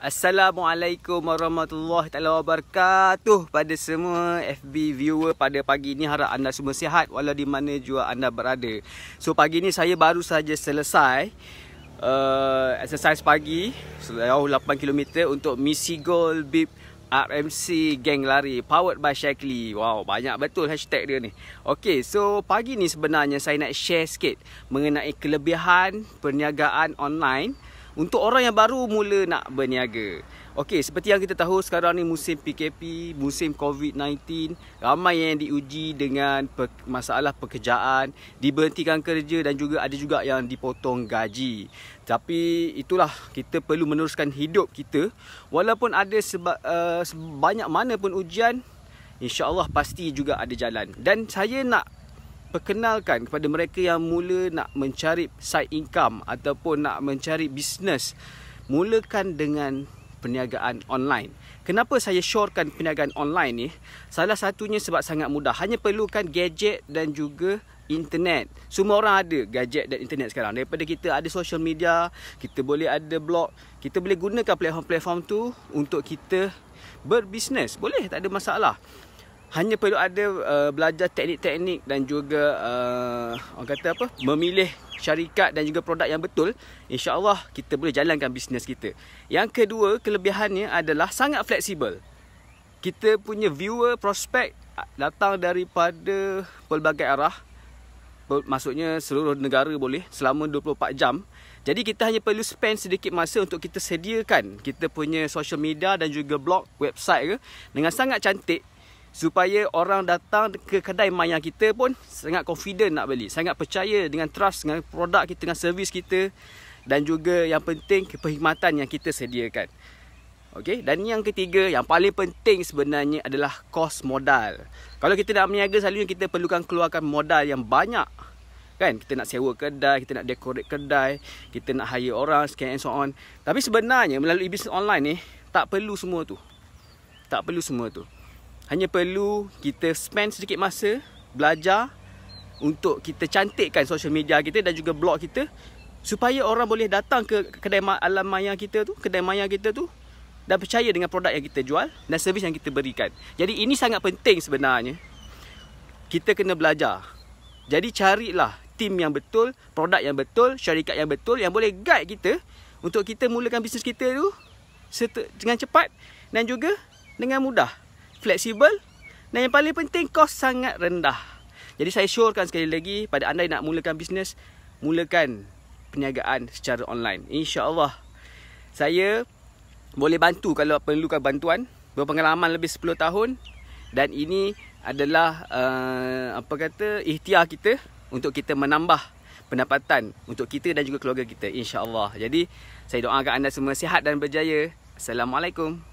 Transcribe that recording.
Assalamualaikum warahmatullahi taala wabarakatuh pada semua FB viewer pada pagi ini harap anda semua sihat walau di mana jua anda berada. So pagi ini saya baru saja selesai uh, exercise pagi sejauh 8 km untuk misi goal bib RMC Gang Lari Powered by Shackley Wow banyak betul hashtag dia ni Okay so pagi ni sebenarnya saya nak share sikit Mengenai kelebihan perniagaan online untuk orang yang baru mula nak berniaga. Okey, seperti yang kita tahu sekarang ni musim PKP, musim COVID-19, ramai yang diuji dengan pe- masalah pekerjaan, diberhentikan kerja dan juga ada juga yang dipotong gaji. Tapi itulah kita perlu meneruskan hidup kita walaupun ada seba- uh, eh, sebanyak mana pun ujian, insya-Allah pasti juga ada jalan. Dan saya nak perkenalkan kepada mereka yang mula nak mencari side income ataupun nak mencari bisnes mulakan dengan perniagaan online. Kenapa saya syorkan perniagaan online ni? Salah satunya sebab sangat mudah. Hanya perlukan gadget dan juga internet. Semua orang ada gadget dan internet sekarang. Daripada kita ada social media, kita boleh ada blog, kita boleh gunakan platform-platform tu untuk kita berbisnes. Boleh, tak ada masalah hanya perlu ada uh, belajar teknik-teknik dan juga uh, orang kata apa memilih syarikat dan juga produk yang betul insyaallah kita boleh jalankan bisnes kita yang kedua kelebihannya adalah sangat fleksibel kita punya viewer prospek uh, datang daripada pelbagai arah maksudnya seluruh negara boleh selama 24 jam jadi kita hanya perlu spend sedikit masa untuk kita sediakan kita punya social media dan juga blog website ke dengan sangat cantik supaya orang datang ke kedai maya kita pun sangat confident nak beli sangat percaya dengan trust dengan produk kita dengan servis kita dan juga yang penting keperkhidmatan yang kita sediakan Okay, dan yang ketiga yang paling penting sebenarnya adalah kos modal. Kalau kita nak berniaga selalunya kita perlukan keluarkan modal yang banyak. Kan? Kita nak sewa kedai, kita nak decorate kedai, kita nak hire orang, scan and so on. Tapi sebenarnya melalui bisnes online ni tak perlu semua tu. Tak perlu semua tu. Hanya perlu kita spend sedikit masa belajar untuk kita cantikkan social media kita dan juga blog kita supaya orang boleh datang ke kedai alam maya kita tu, kedai maya kita tu dan percaya dengan produk yang kita jual dan servis yang kita berikan. Jadi ini sangat penting sebenarnya. Kita kena belajar. Jadi carilah tim yang betul, produk yang betul, syarikat yang betul yang boleh guide kita untuk kita mulakan bisnes kita tu dengan cepat dan juga dengan mudah fleksibel dan yang paling penting kos sangat rendah. Jadi saya syorkan sekali lagi pada anda yang nak mulakan bisnes, mulakan perniagaan secara online. InsyaAllah saya boleh bantu kalau perlukan bantuan. Berpengalaman lebih 10 tahun dan ini adalah uh, apa kata ikhtiar kita untuk kita menambah pendapatan untuk kita dan juga keluarga kita insyaallah. Jadi saya doakan anda semua sihat dan berjaya. Assalamualaikum.